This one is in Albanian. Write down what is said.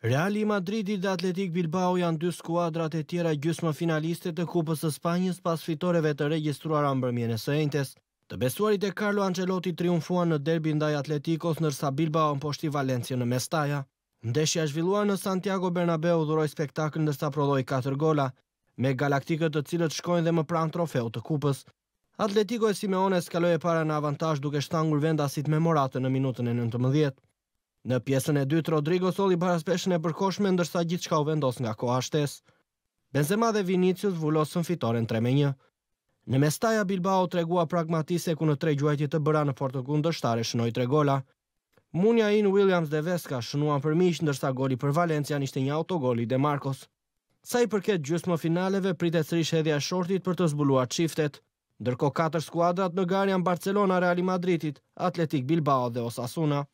Reali Madridi dhe Atletik Bilbao janë dy skuadrat e tjera gjysmë finaliste të kupës së Spanjës pas fitoreve të regjistruara në bërmjene së entes. Të besuarit e Carlo Ancelotti triumfuan në derbi ndaj Atletikos nërsa Bilbao në poshti Valencia në Mestaja. Ndeshja zhvilluar në Santiago Bernabeu dhuroj spektakl ndërsa prodhoj 4 gola, me galaktikët të cilët shkojnë dhe më pranë trofeu të kupës. Atletiko e Simeone skaloj e para në avantaj duke shtangur vendasit me moratë në minutën e 19. Në pjesën e dytë, Rodrigo soli peshën e përkoshme, ndërsa gjithë shka u vendos nga koha shtes. Benzema dhe Vinicius vullosën fitore në 3 me 1. Në mestaja, Bilbao tregua pragmatise ku në tre gjuajtje të bëra në portokun dështare shënoj tre gola. Munja in Williams dhe Veska shënuan për mishë ndërsa goli për Valencia ishte një autogoli dhe Marcos. Sa i përket gjusë më finaleve, pritet sërish edhja shortit për të zbuluar qiftet. Ndërko 4 skuadrat në garë janë Barcelona, Real Madridit, Atletik Bilbao dhe Osasuna.